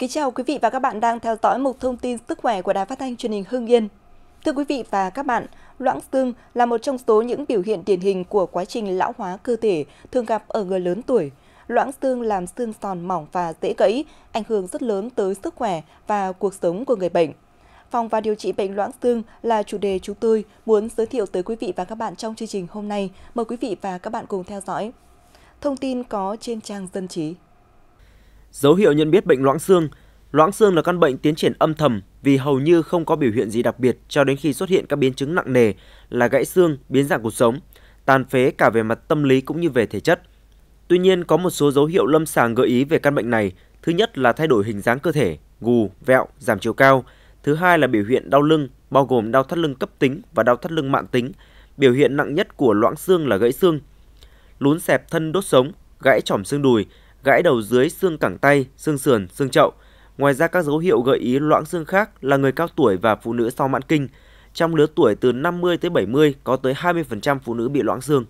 Kính chào quý vị và các bạn đang theo dõi một thông tin sức khỏe của Đài Phát thanh Truyền hình Hưng Yên. Thưa quý vị và các bạn, loãng xương là một trong số những biểu hiện điển hình của quá trình lão hóa cơ thể thường gặp ở người lớn tuổi. Loãng xương làm xương sòn mỏng và dễ gãy, ảnh hưởng rất lớn tới sức khỏe và cuộc sống của người bệnh. Phòng và điều trị bệnh loãng xương là chủ đề chúng tôi muốn giới thiệu tới quý vị và các bạn trong chương trình hôm nay. Mời quý vị và các bạn cùng theo dõi. Thông tin có trên trang dân trí. Dấu hiệu nhận biết bệnh loãng xương Loãng xương là căn bệnh tiến triển âm thầm vì hầu như không có biểu hiện gì đặc biệt cho đến khi xuất hiện các biến chứng nặng nề là gãy xương, biến dạng cuộc sống, tàn phế cả về mặt tâm lý cũng như về thể chất. Tuy nhiên, có một số dấu hiệu lâm sàng gợi ý về căn bệnh này. Thứ nhất là thay đổi hình dáng cơ thể, gù, vẹo, giảm chiều cao. Thứ hai là biểu hiện đau lưng, bao gồm đau thắt lưng cấp tính và đau thắt lưng mạng tính. Biểu hiện nặng nhất của loãng xương là gãy xương, lún xẹp thân đốt sống, gãy chỏm xương đùi, gãy đầu dưới xương cẳng tay, xương sườn, xương chậu. Ngoài ra các dấu hiệu gợi ý loãng xương khác là người cao tuổi và phụ nữ sau mãn kinh. Trong lứa tuổi từ 50 tới 70 có tới 20% phụ nữ bị loãng xương.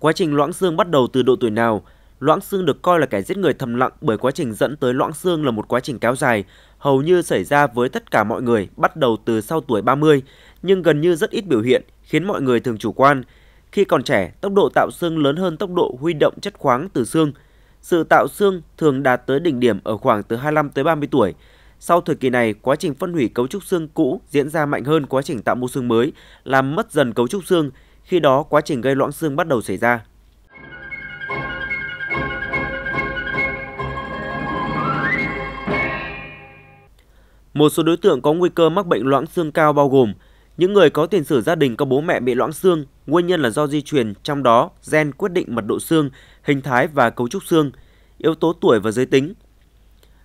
Quá trình loãng xương bắt đầu từ độ tuổi nào? Loãng xương được coi là kẻ giết người thầm lặng bởi quá trình dẫn tới loãng xương là một quá trình kéo dài, hầu như xảy ra với tất cả mọi người bắt đầu từ sau tuổi 30, nhưng gần như rất ít biểu hiện, khiến mọi người thường chủ quan. Khi còn trẻ, tốc độ tạo xương lớn hơn tốc độ huy động chất khoáng từ xương. Sự tạo xương thường đạt tới đỉnh điểm ở khoảng từ 25 tới 30 tuổi. Sau thời kỳ này, quá trình phân hủy cấu trúc xương cũ diễn ra mạnh hơn quá trình tạo mô xương mới, làm mất dần cấu trúc xương, khi đó quá trình gây loãng xương bắt đầu xảy ra. Một số đối tượng có nguy cơ mắc bệnh loãng xương cao bao gồm những người có tiền sử gia đình có bố mẹ bị loãng xương, nguyên nhân là do di truyền, trong đó gen quyết định mật độ xương, hình thái và cấu trúc xương, yếu tố tuổi và giới tính.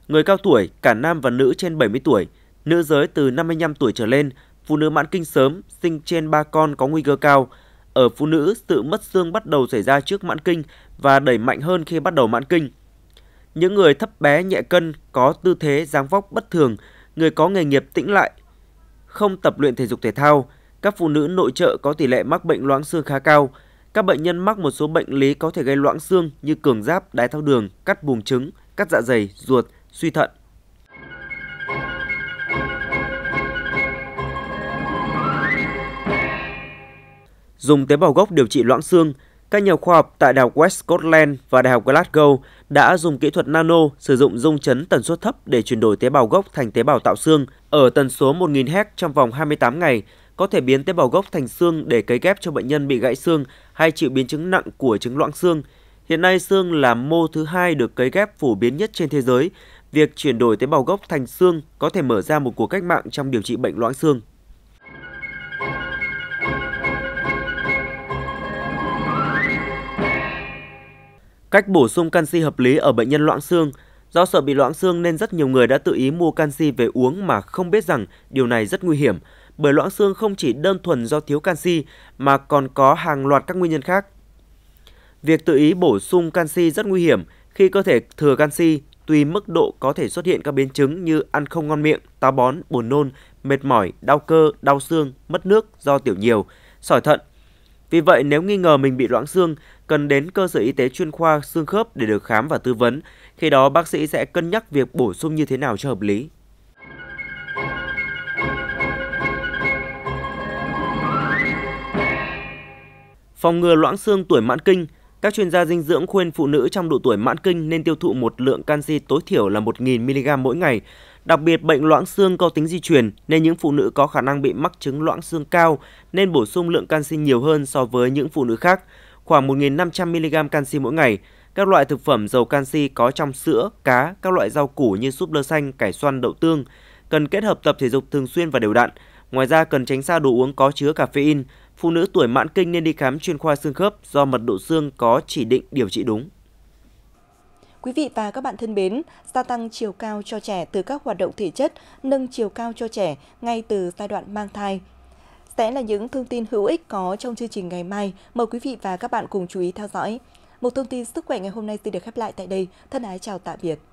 Người cao tuổi, cả nam và nữ trên 70 tuổi, nữ giới từ 55 tuổi trở lên, phụ nữ mãn kinh sớm, sinh trên 3 con có nguy cơ cao. Ở phụ nữ, sự mất xương bắt đầu xảy ra trước mãn kinh và đẩy mạnh hơn khi bắt đầu mãn kinh. Những người thấp bé nhẹ cân có tư thế dáng vóc bất thường người có nghề nghiệp tĩnh lại, không tập luyện thể dục thể thao, các phụ nữ nội trợ có tỷ lệ mắc bệnh loãng xương khá cao. Các bệnh nhân mắc một số bệnh lý có thể gây loãng xương như cường giáp, đái tháo đường, cắt buồng trứng, cắt dạ dày, ruột, suy thận. Dùng tế bào gốc điều trị loãng xương, các nhà khoa học tại Đại học West Scotland và Đại học Glasgow đã dùng kỹ thuật nano sử dụng dung chấn tần suất thấp để chuyển đổi tế bào gốc thành tế bào tạo xương ở tần số 1.000 Hz trong vòng 28 ngày, có thể biến tế bào gốc thành xương để cấy ghép cho bệnh nhân bị gãy xương hay chịu biến chứng nặng của chứng loãng xương. Hiện nay xương là mô thứ hai được cấy ghép phổ biến nhất trên thế giới. Việc chuyển đổi tế bào gốc thành xương có thể mở ra một cuộc cách mạng trong điều trị bệnh loãng xương. Cách bổ sung canxi hợp lý ở bệnh nhân loãng xương Do sợ bị loãng xương nên rất nhiều người đã tự ý mua canxi về uống mà không biết rằng điều này rất nguy hiểm, bởi loãng xương không chỉ đơn thuần do thiếu canxi mà còn có hàng loạt các nguyên nhân khác. Việc tự ý bổ sung canxi rất nguy hiểm khi cơ thể thừa canxi tùy mức độ có thể xuất hiện các biến chứng như ăn không ngon miệng, táo bón, buồn nôn, mệt mỏi, đau cơ, đau xương, mất nước do tiểu nhiều, sỏi thận, vì vậy, nếu nghi ngờ mình bị loãng xương, cần đến cơ sở y tế chuyên khoa xương khớp để được khám và tư vấn. Khi đó, bác sĩ sẽ cân nhắc việc bổ sung như thế nào cho hợp lý. Phòng ngừa loãng xương tuổi mãn kinh, các chuyên gia dinh dưỡng khuyên phụ nữ trong độ tuổi mãn kinh nên tiêu thụ một lượng canxi tối thiểu là 1.000 mg mỗi ngày, Đặc biệt, bệnh loãng xương có tính di truyền nên những phụ nữ có khả năng bị mắc chứng loãng xương cao nên bổ sung lượng canxi nhiều hơn so với những phụ nữ khác, khoảng 1.500 mg canxi mỗi ngày. Các loại thực phẩm giàu canxi có trong sữa, cá, các loại rau củ như súp lơ xanh, cải xoăn, đậu tương cần kết hợp tập thể dục thường xuyên và đều đặn. Ngoài ra cần tránh xa đồ uống có chứa caffeine. Phụ nữ tuổi mãn kinh nên đi khám chuyên khoa xương khớp do mật độ xương có chỉ định điều trị đúng. Quý vị và các bạn thân mến, gia tăng chiều cao cho trẻ từ các hoạt động thể chất, nâng chiều cao cho trẻ ngay từ giai đoạn mang thai. Sẽ là những thông tin hữu ích có trong chương trình ngày mai. Mời quý vị và các bạn cùng chú ý theo dõi. Một thông tin sức khỏe ngày hôm nay xin được khép lại tại đây. Thân ái chào tạm biệt.